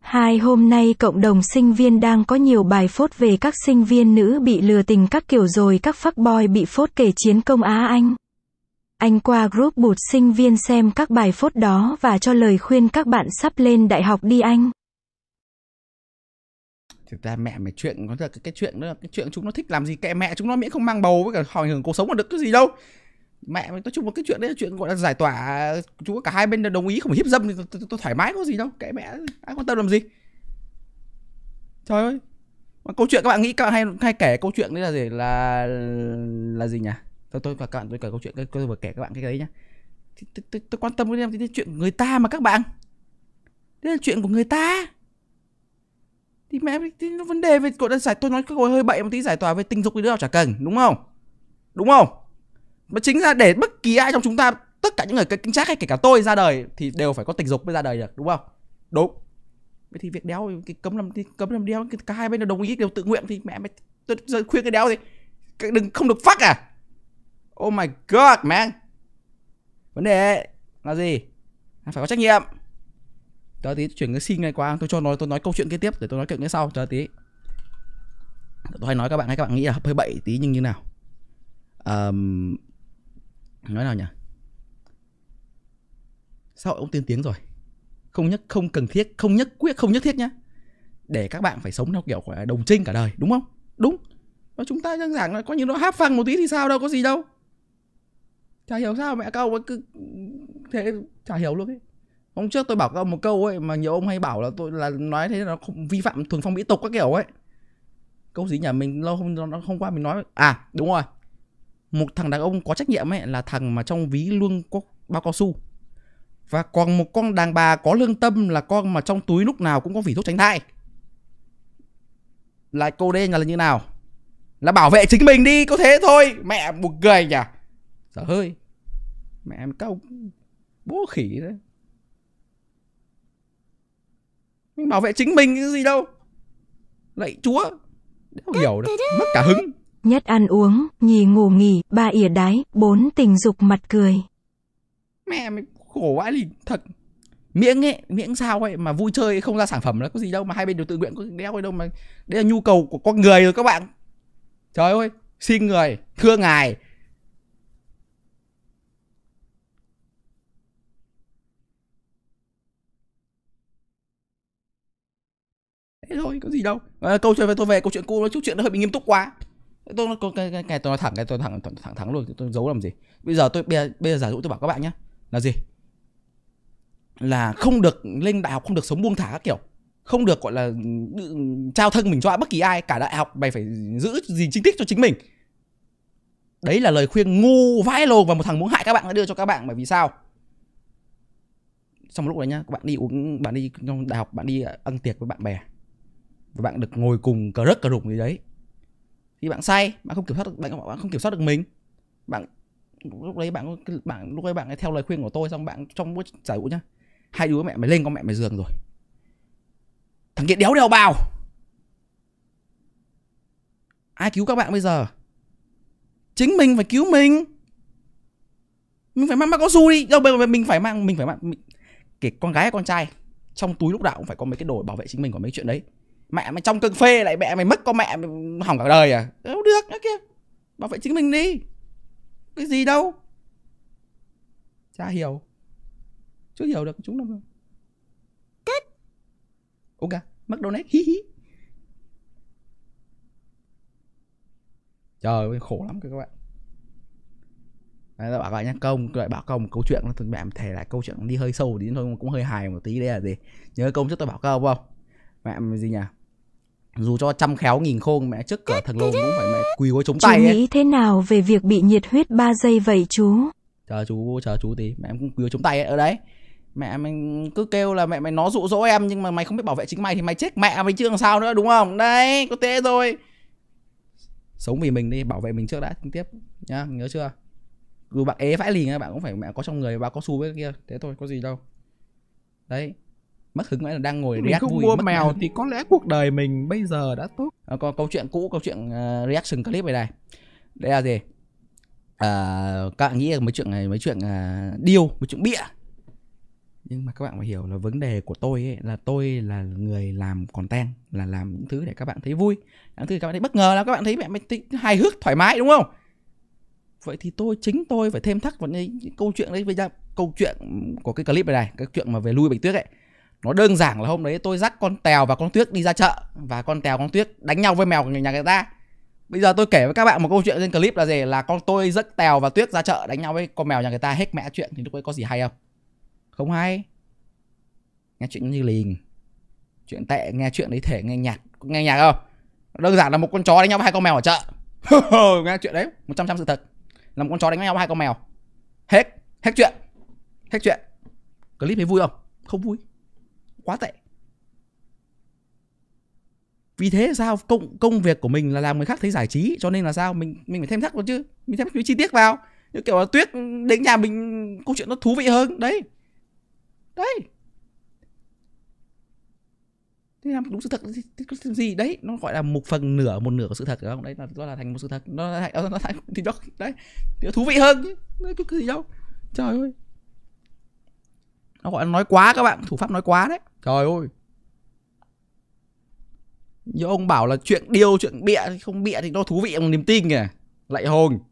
Hai hôm nay cộng đồng sinh viên đang có nhiều bài phốt về các sinh viên nữ bị lừa tình các kiểu rồi các fuck boy bị phốt kể chiến công Á Anh. Anh qua group bụt sinh viên xem các bài phốt đó và cho lời khuyên các bạn sắp lên đại học đi anh. Thực ra mẹ mày chuyện có là cái, cái chuyện đó là cái chuyện chúng nó thích làm gì kệ mẹ chúng nó miễn không mang bầu với cả hỏi hưởng cuộc sống mà được cái gì đâu mẹ nói chung một cái chuyện đấy là chuyện gọi là giải tỏa chú cả hai bên đồng ý không phải hiếp dâm thì tôi, tôi thoải mái có gì đâu cái mẹ ai quan tâm làm gì trời ơi mà câu chuyện các bạn nghĩ các bạn hay hay kể câu chuyện đấy là gì là là gì nhỉ tôi tôi và các bạn tôi kể câu chuyện tôi vừa kể các bạn cái đấy nhá thì, tôi, tôi, tôi quan tâm cái, thì chuyện người ta mà các bạn đấy là chuyện của người ta thì mẹ thì vấn đề về gọi là giải tôi nói cái hơi bậy một tí giải tỏa về tình dục thì đứa nào chả cần đúng không đúng không mà chính ra để bất kỳ ai trong chúng ta tất cả những người kinh trác hay kể cả tôi ra đời thì đều phải có tình dục mới ra đời được đúng không đúng vậy thì việc đéo cái cấm làm thì cấm làm đéo cả hai bên đều đồng ý đều tự nguyện thì mẹ mày tôi tôi khuyên cái đéo gì cái đừng không được phát à oh my god man vấn đề là gì phải có trách nhiệm chờ tí chuyển cái xin này qua tôi cho nói tôi nói câu chuyện kế tiếp để tôi nói chuyện cái sau chờ tí tôi hay nói các bạn hay các bạn nghĩ là hơi bậy tí nhưng như nào um, nói nào nhỉ sao ông tiên tiến rồi không nhất không cần thiết không nhất quyết không nhất thiết nhá để các bạn phải sống theo kiểu của đồng trinh cả đời đúng không đúng và chúng ta đơn giản là có như nó háp phăng một tí thì sao đâu có gì đâu chả hiểu sao mẹ cậu cứ thế chả hiểu luôn ấy hôm trước tôi bảo câu một câu ấy mà nhiều ông hay bảo là tôi là nói thế nó không vi phạm thuần phong mỹ tục các kiểu ấy câu gì nhà mình lâu không nó không qua mình nói à đúng rồi một thằng đàn ông có trách nhiệm ấy là thằng mà trong ví luôn có bao cao su và còn một con đàn bà có lương tâm là con mà trong túi lúc nào cũng có vỉ thuốc tránh thai lại cô đây nhà là như nào là bảo vệ chính mình đi có thế thôi mẹ một cười nhỉ sợ hơi mẹ em cao bố khỉ đấy mình bảo vệ chính mình cái gì đâu lạy chúa đâu hiểu đâu mất cả hứng nhất ăn uống, nhì ngủ nghỉ, ba ỉa đái, bốn tình dục mặt cười. Mẹ mày khổ vãi lì, thật. Miễn ấy, miễn sao ấy mà vui chơi không ra sản phẩm là có gì đâu mà hai bên đều tự nguyện có đeo đâu mà. Đây là nhu cầu của con người rồi các bạn. Trời ơi, xin người, thưa ngài, thế thôi có gì đâu à, câu chuyện về tôi về câu chuyện cô nói chút chuyện nó hơi bị nghiêm túc quá tôi có cái, cái, cái tôi nói thẳng cái tôi thẳng thẳng thẳng, thẳng luôn tôi giấu làm gì bây giờ tôi bây, bây giờ giả dụ tôi bảo các bạn nhé là gì là không được lên đại học không được sống buông thả các kiểu không được gọi là ừ, trao thân mình cho bất kỳ ai cả đại học mày phải giữ gì chính thích cho chính mình đấy là lời khuyên ngu vãi lồ và một thằng muốn hại các bạn đã đưa cho các bạn bởi vì sao xong lúc đấy nhá các bạn đi uống bạn đi trong đại học bạn đi ờ, ăn tiệc với bạn bè và bạn được ngồi cùng cờ rất cờ rủng gì đấy thì bạn say bạn không kiểm soát được bạn, bạn không kiểm soát được mình bạn lúc đấy bạn bạn lúc đấy bạn ấy theo lời khuyên của tôi xong bạn trong buổi giải vụ nhá hai đứa mẹ mày lên con mẹ mày giường rồi thằng kia đéo đèo bao, ai cứu các bạn bây giờ chính mình phải cứu mình mình phải mang mang có du đi đâu bây giờ mình phải mang mình phải mang mình... kể con gái hay con trai trong túi lúc nào cũng phải có mấy cái đồ bảo vệ chính mình của mấy chuyện đấy mẹ mày trong cơn phê lại mẹ mày mất con mẹ mày hỏng cả đời à đâu được nữa kia bảo vệ chính mình đi cái gì đâu cha hiểu chưa hiểu được chúng đâu kết ok mất đâu nét hí hí trời ơi khổ lắm các bạn Đấy, bảo các bạn công lại bảo công câu chuyện tôi mẹ thể là câu chuyện đi hơi sâu tí thôi cũng hơi hài một tí đấy là gì nhớ công trước tôi bảo công không mẹ gì nhỉ dù cho trăm khéo nghìn khôn mẹ trước cửa thằng lồn cũng phải mẹ quỳ gối chống tay Chú nghĩ thế nào về việc bị nhiệt huyết 3 giây vậy chú? Chờ chú, chờ chú tí, mẹ em cũng quỳ gối chống tay ấy. ở ờ, đấy. Mẹ mình cứ kêu là mẹ mày nó dụ dỗ em nhưng mà mày không biết bảo vệ chính mày thì mày chết mẹ mày chưa làm sao nữa đúng không? Đấy, có thế rồi. Sống vì mình đi, bảo vệ mình trước đã, tiếp nhá, nhớ chưa? Dù bạn ế vãi lì bạn cũng phải mẹ có trong người bà có xu với kia, thế thôi có gì đâu. Đấy, mất hứng là đang ngồi mình react không vui, mua mèo thì có lẽ cuộc đời mình bây giờ đã tốt à, ờ, còn câu chuyện cũ câu chuyện uh, reaction clip này này đây là gì à, các bạn nghĩ là mấy chuyện này mấy chuyện uh, điêu mấy chuyện bịa nhưng mà các bạn phải hiểu là vấn đề của tôi ấy, là tôi là người làm content là làm những thứ để các bạn thấy vui những thứ các bạn thấy bất ngờ là các bạn thấy mẹ mày hài hước thoải mái đúng không vậy thì tôi chính tôi phải thêm thắt vào những câu chuyện đấy bây giờ câu chuyện của cái clip này này cái chuyện mà về lui bạch tuyết ấy nó đơn giản là hôm đấy tôi dắt con tèo và con tuyết đi ra chợ và con tèo con tuyết đánh nhau với mèo của nhà người ta bây giờ tôi kể với các bạn một câu chuyện trên clip là gì là con tôi dắt tèo và tuyết ra chợ đánh nhau với con mèo nhà người ta hết mẹ chuyện thì lúc ấy có gì hay không không hay nghe chuyện như lình chuyện tệ nghe chuyện đấy thể nghe nhạc nghe nhạc không đơn giản là một con chó đánh nhau với hai con mèo ở chợ nghe chuyện đấy một trăm trăm sự thật là một con chó đánh nhau với hai con mèo hết hết chuyện hết chuyện clip thấy vui không không vui quá tệ vì thế sao công công việc của mình là làm người khác thấy giải trí cho nên là sao mình mình phải thêm thắt vào chứ mình thêm những chi tiết vào như kiểu là tuyết đến nhà mình câu chuyện nó thú vị hơn đấy đấy thế làm đúng sự thật thì gì đấy nó gọi là một phần nửa một nửa của sự thật đúng không đấy là nó là thành một sự thật nó là thành, nó, thành, thì đó đấy thì nó thú vị hơn chứ cái gì đâu trời ơi nó gọi là nói quá các bạn thủ pháp nói quá đấy trời ơi như ông bảo là chuyện điêu chuyện bịa không bịa thì nó thú vị bằng niềm tin kìa lại hồn